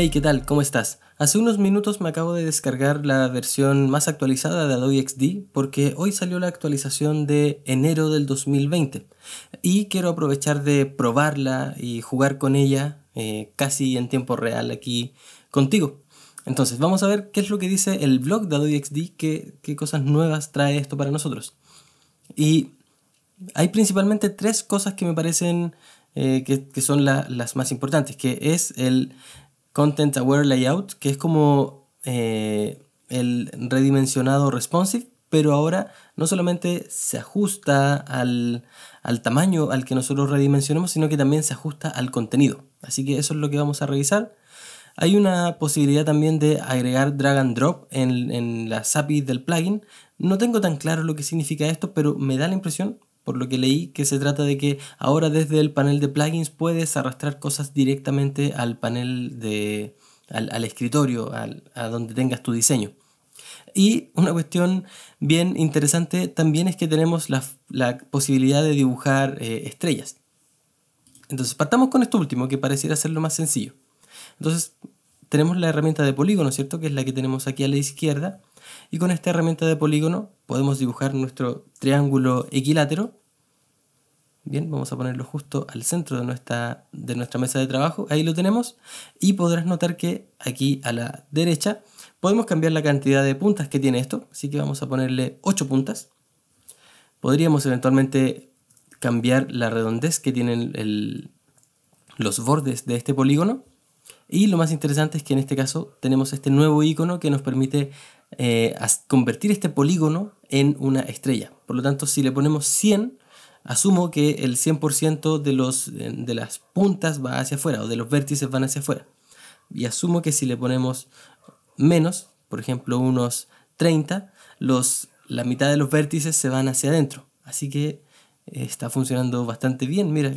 Hey, ¿qué tal? ¿Cómo estás? Hace unos minutos me acabo de descargar la versión más actualizada de Adobe XD porque hoy salió la actualización de enero del 2020 y quiero aprovechar de probarla y jugar con ella eh, casi en tiempo real aquí contigo. Entonces, vamos a ver qué es lo que dice el blog de Adobe XD, qué, cosas nuevas trae esto para nosotros. Y hay principalmente tres cosas que me parecen eh, que, son las más importantes, que es el Content Aware Layout, que es como eh, el redimensionado responsive, pero ahora no solamente se ajusta al, tamaño al que nosotros redimensionamos, sino que también se ajusta al contenido. Así que eso es lo que vamos a revisar. Hay una posibilidad también de agregar drag and drop en, en las API del plugin. No tengo tan claro lo que significa esto, pero me da la impresión por lo que leí que se trata de que ahora desde el panel de plugins puedes arrastrar cosas directamente al panel de, al, escritorio, a donde tengas tu diseño. Y una cuestión bien interesante también es que tenemos la, posibilidad de dibujar eh, estrellas. Entonces, partamos con esto último, que pareciera ser lo más sencillo. Entonces, tenemos la herramienta de polígono, ¿cierto? Que es la que tenemos aquí a la izquierda. Y con esta herramienta de polígono podemos dibujar nuestro triángulo equilátero Bien, vamos a ponerlo justo al centro de nuestra, de nuestra mesa de trabajo. Ahí lo tenemos. Y podrás notar que aquí a la derecha podemos cambiar la cantidad de puntas que tiene esto. Así que vamos a ponerle 8 puntas. Podríamos eventualmente cambiar la redondez que tienen los bordes de este polígono. Y lo más interesante es que en este caso tenemos este nuevo icono que nos permite eh, convertir este polígono en una estrella. Por lo tanto, si le ponemos 100 asumo que el 100% de, los, eh, de las puntas va hacia afuera o de los vértices van hacia afuera. Y asumo que si le ponemos menos, por ejemplo unos 30, los, la mitad de los vértices se van hacia adentro. Así que eh, está funcionando bastante bien. Mira,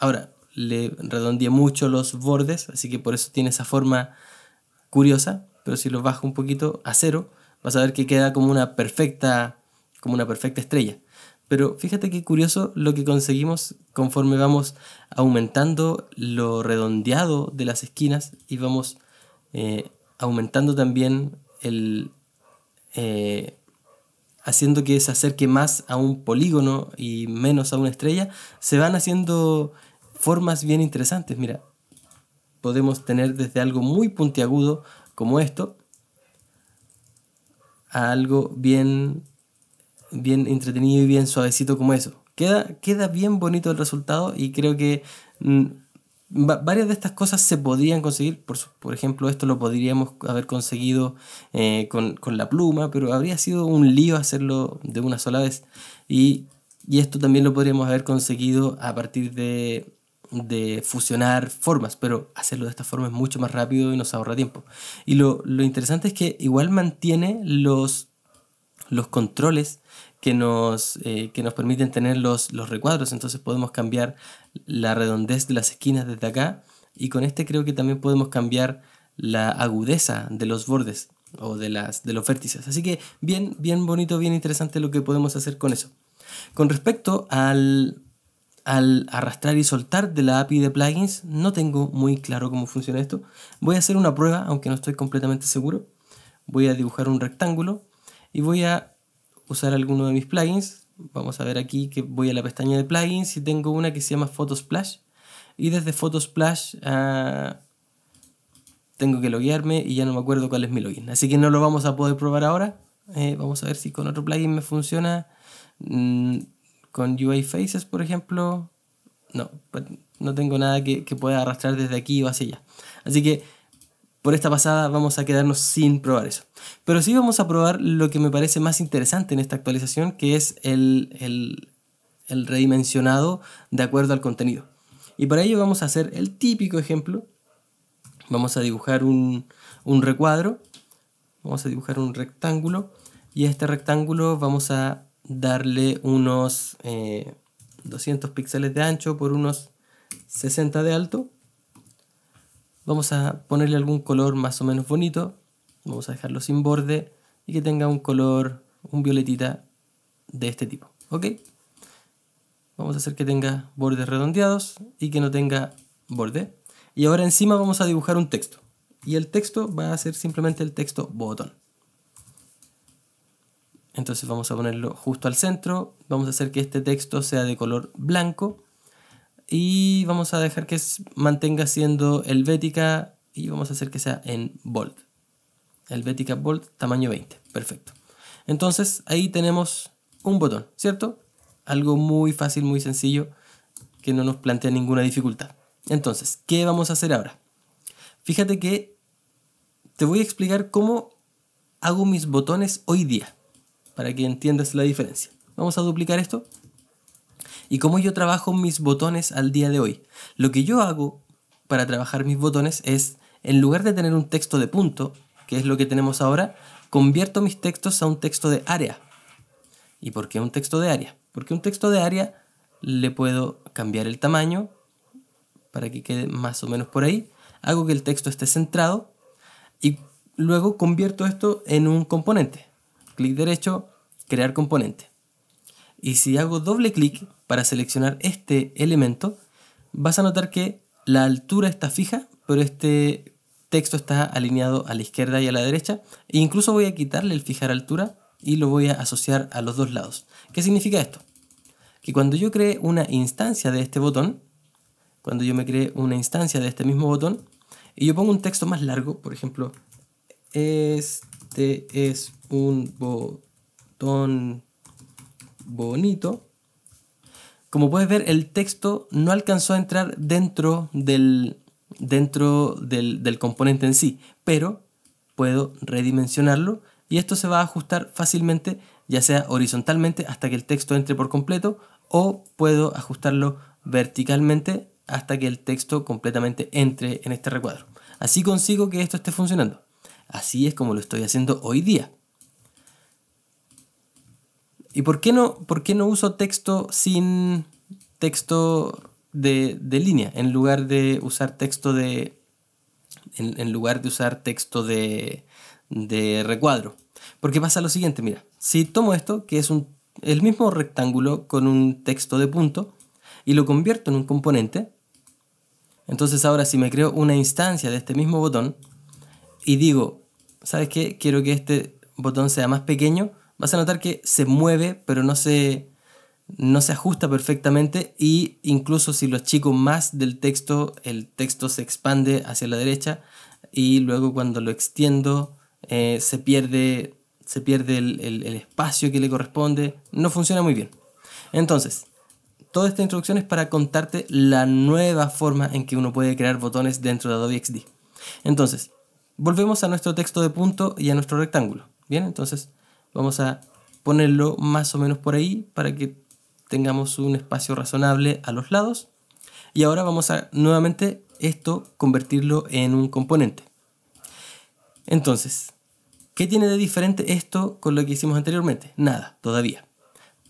ahora le redondeé mucho los bordes, así que por eso tiene esa forma curiosa, pero si lo bajo un poquito a cero, vas a ver que queda como una perfecta, como una perfecta estrella. Pero fíjate qué curioso lo que conseguimos conforme vamos aumentando lo redondeado de las esquinas y vamos eh, aumentando también el... Eh, haciendo que se acerque más a un polígono y menos a una estrella, se van haciendo formas bien interesantes. Mira, podemos tener desde algo muy puntiagudo como esto, a algo bien bien entretenido y bien suavecito como eso. Queda, queda bien bonito el resultado y creo que mm, varias de estas cosas se podrían conseguir. Por, por ejemplo, esto lo podríamos haber conseguido eh, con, la pluma, pero habría sido un lío hacerlo de una sola vez. Y, esto también lo podríamos haber conseguido a partir de, fusionar formas, pero hacerlo de esta forma es mucho más rápido y nos ahorra tiempo. Y lo, lo interesante es que igual mantiene los los controles que nos, eh, que nos permiten tener los, los recuadros. Entonces podemos cambiar la redondez de las esquinas desde acá y con este creo que también podemos cambiar la agudeza de los bordes o de, las, de los vértices. Así que bien, bien bonito, bien interesante lo que podemos hacer con eso. Con respecto al, al arrastrar y soltar de la API de plugins, no tengo muy claro cómo funciona esto. Voy a hacer una prueba, aunque no estoy completamente seguro. Voy a dibujar un rectángulo y voy a usar alguno de mis plugins. Vamos a ver aquí que voy a la pestaña de plugins y tengo una que se llama Photosplash. Y desde Photosplash ah, tengo que loguearme y ya no me acuerdo cuál es mi login. Así que no lo vamos a poder probar ahora. Eh, vamos a ver si con otro plugin me funciona. Mm, con UI Faces, por ejemplo. No, pues, no tengo nada que, que pueda arrastrar desde aquí o hacia allá. Así que por esta pasada vamos a quedarnos sin probar eso. Pero sí vamos a probar lo que me parece más interesante en esta actualización, que es el, redimensionado de acuerdo al contenido. Y para ello vamos a hacer el típico ejemplo. Vamos a dibujar un, recuadro, vamos a dibujar un rectángulo y a este rectángulo vamos a darle unos 200 eh, píxeles de ancho por unos 60 de alto Vamos a ponerle algún color más o menos bonito. Vamos a dejarlo sin borde y que tenga un color, un violetita de este tipo. ¿Ok? Vamos a hacer que tenga bordes redondeados y que no tenga borde. Y ahora encima vamos a dibujar un texto. Y el texto va a ser simplemente el texto botón. Entonces vamos a ponerlo justo al centro. Vamos a hacer que este texto sea de color blanco y vamos a dejar que mantenga siendo helvética y vamos a hacer que sea en bold. Helvética bold tamaño 20, perfecto. Entonces ahí tenemos un botón, ¿cierto? Algo muy fácil, muy sencillo, que no nos plantea ninguna dificultad. Entonces, ¿qué vamos a hacer ahora? Fíjate que te voy a explicar cómo hago mis botones hoy día, para que entiendas la diferencia. Vamos a duplicar esto y cómo yo trabajo mis botones al día de hoy. Lo que yo hago para trabajar mis botones es, en lugar de tener un texto de punto, que es lo que tenemos ahora, convierto mis textos a un texto de área. ¿Y por qué un texto de área? Porque un texto de área le puedo cambiar el tamaño para que quede más o menos por ahí. Hago que el texto esté centrado y luego convierto esto en un componente. Clic derecho, crear componente. Y si hago doble clic para seleccionar este elemento, vas a notar que la altura está fija, pero este texto está alineado a la izquierda y a la derecha. E incluso voy a quitarle el fijar altura y lo voy a asociar a los dos lados. ¿Qué significa esto? Que cuando yo cree una instancia de este botón, cuando yo me cree una instancia de este mismo botón, y yo pongo un texto más largo, por ejemplo, este es un botón bonito. Como puedes ver, el texto no alcanzó a entrar dentro del, dentro del, del componente en sí, pero puedo redimensionarlo y esto se va a ajustar fácilmente, ya sea horizontalmente hasta que el texto entre por completo o puedo ajustarlo verticalmente hasta que el texto completamente entre en este recuadro. Así consigo que esto esté funcionando. Así es como lo estoy haciendo hoy día. ¿Y por qué no, por qué no uso texto sin texto de, línea? En lugar de usar texto de. En, lugar de usar texto de, recuadro. Porque pasa lo siguiente, mira. Si tomo esto, que es un, el mismo rectángulo con un texto de punto, y lo convierto en un componente, entonces ahora si me creo una instancia de este mismo botón y digo, ¿sabes qué? Quiero que este botón sea más pequeño, vas a notar que se mueve, pero no se, no se ajusta perfectamente y incluso si lo achico más del texto, el texto se expande hacia la derecha y luego cuando lo extiendo eh, se pierde, se pierde el, el espacio que le corresponde, no funciona muy bien. Entonces, toda esta introducción es para contarte la nueva forma en que uno puede crear botones dentro de Adobe XD. Entonces, volvemos a nuestro texto de punto y a nuestro rectángulo. Bien, entonces Vamos a ponerlo más o menos por ahí para que tengamos un espacio razonable a los lados. Y ahora vamos a nuevamente esto convertirlo en un componente. Entonces, ¿qué tiene de diferente esto con lo que hicimos anteriormente? Nada, todavía.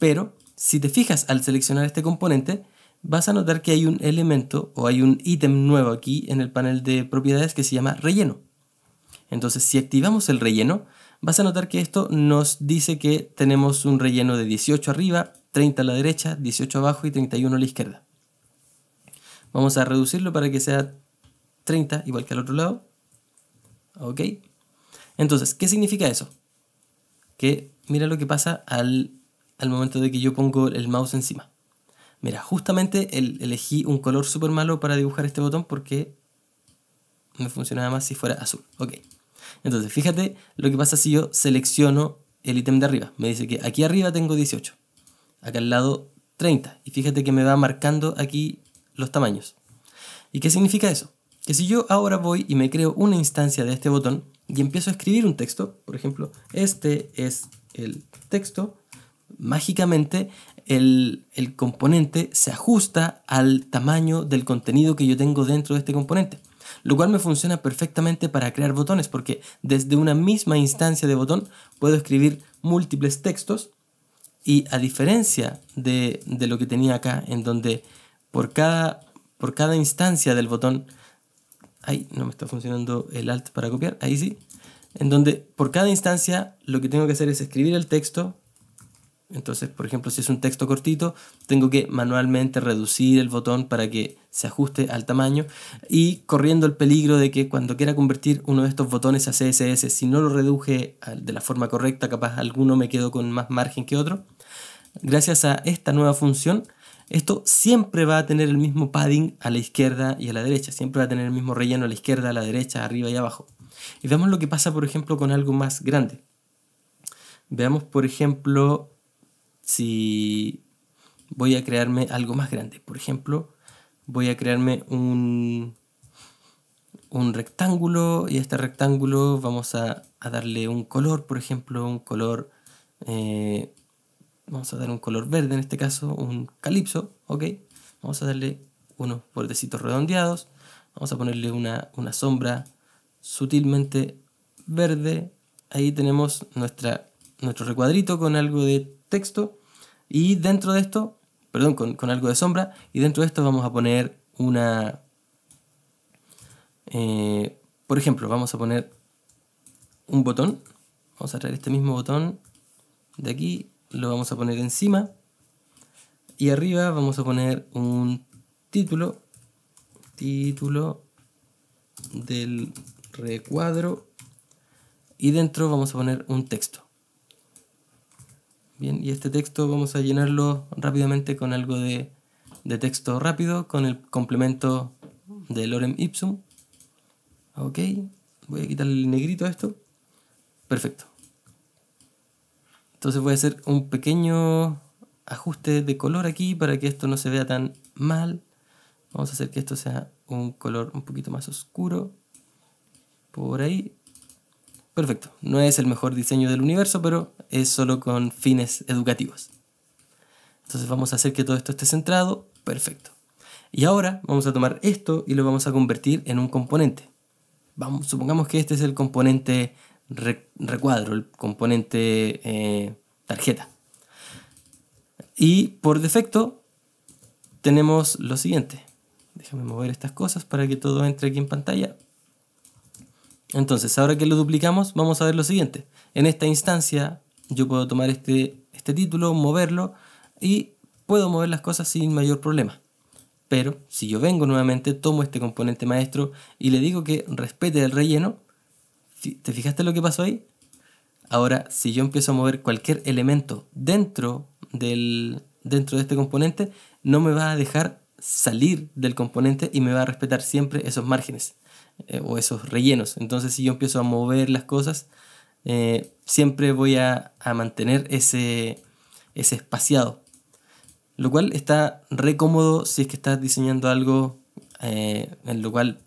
Pero si te fijas al seleccionar este componente, vas a notar que hay un elemento o hay un ítem nuevo aquí en el panel de propiedades que se llama relleno. Entonces, si activamos el relleno, vas a notar que esto nos dice que tenemos un relleno de 18 arriba, 30 a la derecha, 18 abajo y 31 a la izquierda. Vamos a reducirlo para que sea 30 igual que al otro lado. ¿Ok? Entonces, ¿qué significa eso? Que mira lo que pasa al, al momento de que yo pongo el mouse encima. Mira, justamente elegí un color súper malo para dibujar este botón porque me funcionaba más si fuera azul. Ok. Entonces, fíjate lo que pasa si yo selecciono el ítem de arriba. Me dice que aquí arriba tengo 18, acá al lado 30. Y fíjate que me va marcando aquí los tamaños. ¿Y qué significa eso? Que si yo ahora voy y me creo una instancia de este botón y empiezo a escribir un texto, por ejemplo, este es el texto, mágicamente el, el componente se ajusta al tamaño del contenido que yo tengo dentro de este componente lo cual me funciona perfectamente para crear botones, porque desde una misma instancia de botón puedo escribir múltiples textos y a diferencia de, lo que tenía acá, en donde por cada, por cada instancia del botón, ahí no me está funcionando el alt para copiar, ahí sí, en donde por cada instancia lo que tengo que hacer es escribir el texto, entonces, por ejemplo, si es un texto cortito, tengo que manualmente reducir el botón para que se ajuste al tamaño y corriendo el peligro de que cuando quiera convertir uno de estos botones a CSS, si no lo reduje de la forma correcta, capaz alguno me quedo con más margen que otro. Gracias a esta nueva función, esto siempre va a tener el mismo padding a la izquierda y a la derecha, siempre va a tener el mismo relleno a la izquierda, a la derecha, arriba y abajo. Y veamos lo que pasa, por ejemplo, con algo más grande. Veamos, por ejemplo, si voy a crearme algo más grande. Por ejemplo, voy a crearme un, un rectángulo y a este rectángulo vamos a, a darle un color, por ejemplo, un color... Eh, vamos a dar un color verde en este caso, un calipso, ok. Vamos a darle unos bordecitos redondeados. Vamos a ponerle una, una sombra sutilmente verde. Ahí tenemos nuestra, nuestro recuadrito con algo de texto y dentro de esto, perdón, con, algo de sombra, y dentro de esto vamos a poner una... Eh, por ejemplo, vamos a poner un botón, vamos a traer este mismo botón de aquí, lo vamos a poner encima y arriba vamos a poner un título, título del recuadro y dentro vamos a poner un texto. Bien, y este texto vamos a llenarlo rápidamente con algo de, texto rápido, con el complemento de lorem ipsum. Ok, voy a quitarle el negrito a esto. Perfecto. Entonces voy a hacer un pequeño ajuste de color aquí para que esto no se vea tan mal. Vamos a hacer que esto sea un color un poquito más oscuro. Por ahí. Perfecto, no es el mejor diseño del universo, pero es solo con fines educativos. Entonces vamos a hacer que todo esto esté centrado, perfecto. Y ahora vamos a tomar esto y lo vamos a convertir en un componente. Vamos, supongamos que este es el componente recuadro, el componente eh, tarjeta. Y por defecto tenemos lo siguiente. Déjame mover estas cosas para que todo entre aquí en pantalla. Entonces, ahora que lo duplicamos, vamos a ver lo siguiente. En esta instancia, yo puedo tomar este, este título, moverlo y puedo mover las cosas sin mayor problema. Pero si yo vengo nuevamente, tomo este componente maestro y le digo que respete el relleno, ¿te fijaste lo que pasó ahí? Ahora, si yo empiezo a mover cualquier elemento dentro, del, dentro de este componente, no me va a dejar salir del componente y me va a respetar siempre esos márgenes. Eh, o esos rellenos. Entonces si yo empiezo a mover las cosas, eh, siempre voy a, mantener ese, ese espaciado. Lo cual está re cómodo si es que estás diseñando algo eh, en lo cual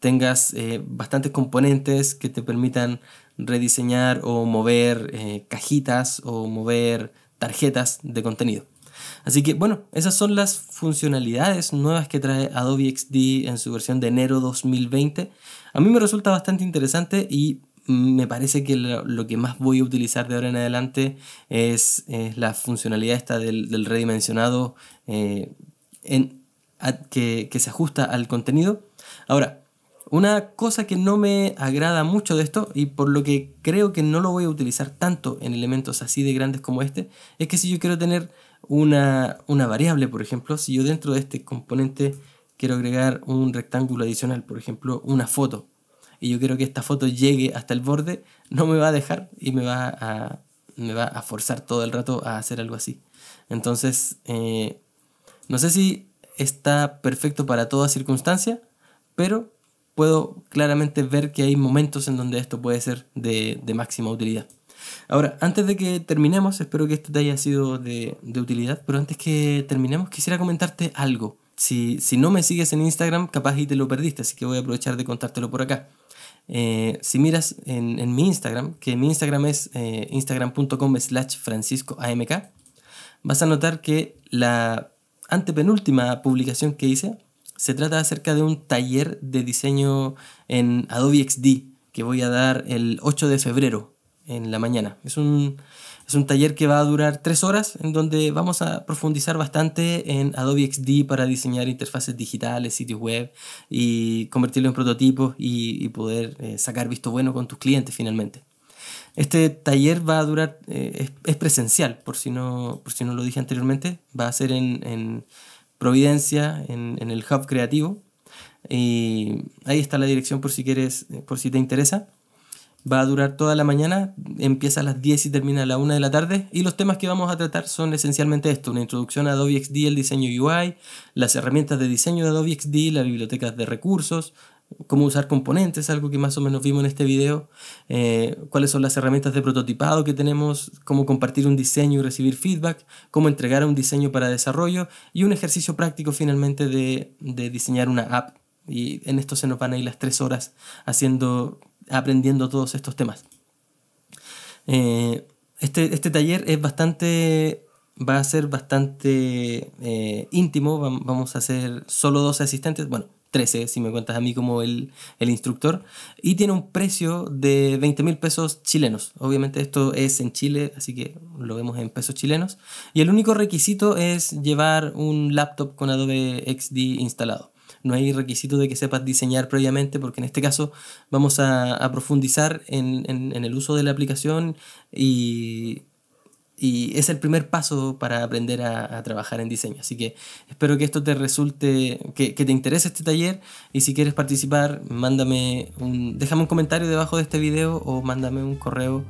tengas bastantes componentes que te permitan rediseñar o mover cajitas o mover tarjetas de contenido. Así que bueno, esas son las funcionalidades nuevas que trae Adobe XD en su versión de enero 2020. A mí me resulta bastante interesante y me parece que lo, que más voy a utilizar de ahora en adelante es, la funcionalidad esta del, redimensionado eh, que se ajusta al contenido. Ahora, una cosa que no me agrada mucho de esto y por lo que creo que no lo voy a utilizar tanto en elementos así de grandes como este, es que si yo quiero tener una, variable, por ejemplo, si yo dentro de este componente quiero agregar un rectángulo adicional, por ejemplo, una foto, y yo quiero que esta foto llegue hasta el borde, no me va a dejar y me va a, me va a forzar todo el rato a hacer algo así. Entonces, eh, no sé si está perfecto para toda circunstancia, pero puedo claramente ver que hay momentos en donde esto puede ser de máxima utilidad. Ahora, antes de que terminemos, espero que esto te haya sido de, utilidad, pero antes que terminemos quisiera comentarte algo. Si, no me sigues en Instagram, capaz y te lo perdiste, así que voy a aprovechar de contártelo por acá. Eh, si miras en, mi Instagram, que mi Instagram es eh, instagram.com slash franciscoamk, vas a notar que la antepenúltima publicación que hice se trata acerca de un taller de diseño en Adobe XD que voy a dar el 8 de febrero en la mañana. Es un, es un taller que va a durar tres horas en donde vamos a profundizar bastante en Adobe XD para diseñar interfaces digitales, sitios web y convertirlo en prototipos y, poder eh, sacar visto bueno con tus clientes finalmente. Este taller va a durar, eh, es, presencial, por si, no, por si no lo dije anteriormente, va a ser en, en Providencia, en, en el Hub Creativo. Y ahí está la dirección por si quieres, eh, por si te interesa. Va a durar toda la mañana, empieza a las 10 y termina a la 1 de la tarde. Y los temas que vamos a tratar son esencialmente esto, una introducción a Adobe XD, el diseño UI, las herramientas de diseño de Adobe XD, las bibliotecas de recursos, cómo usar componentes, algo que más o menos vimos en este video, eh, cuáles son las herramientas de prototipado que tenemos, cómo compartir un diseño y recibir feedback, cómo entregar un diseño para desarrollo y un ejercicio práctico finalmente de, diseñar una app. Y en esto se nos van a ir las tres horas haciendo aprendiendo todos estos temas. Eh, este, este, taller es bastante, va a ser bastante eh, íntimo, vamos a ser solo 12 asistentes, bueno, 13 si me cuentas a mí como el, el instructor, y tiene un precio de 20 mil pesos chilenos. Obviamente esto es en Chile, así que lo vemos en pesos chilenos. Y el único requisito es llevar un laptop con Adobe XD instalado no hay requisito de que sepas diseñar previamente, porque en este caso vamos a, profundizar en, el uso de la aplicación y, es el primer paso para aprender a, trabajar en diseño. Así que espero que esto te resulte, que, te interese este taller y si quieres participar, mándame un, déjame un comentario debajo de este video o mándame un correo.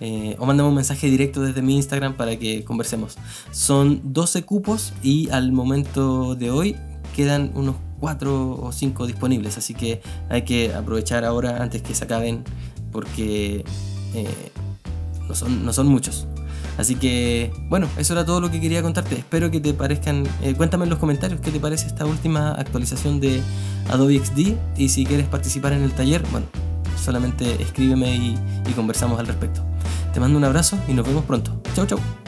Eh, o mándame un mensaje directo desde mi Instagram para que conversemos. Son 12 cupos y al momento de hoy quedan unos cuatro o cinco disponibles, así que hay que aprovechar ahora antes que se acaben porque eh, no, son, no son muchos. Así que, bueno, eso era todo lo que quería contarte. Espero que te parezcan. Eh, cuéntame en los comentarios qué te parece esta última actualización de Adobe XD. Y si quieres participar en el taller, bueno, solamente escríbeme y, y conversamos al respecto. Te mando un abrazo y nos vemos pronto. chao chau.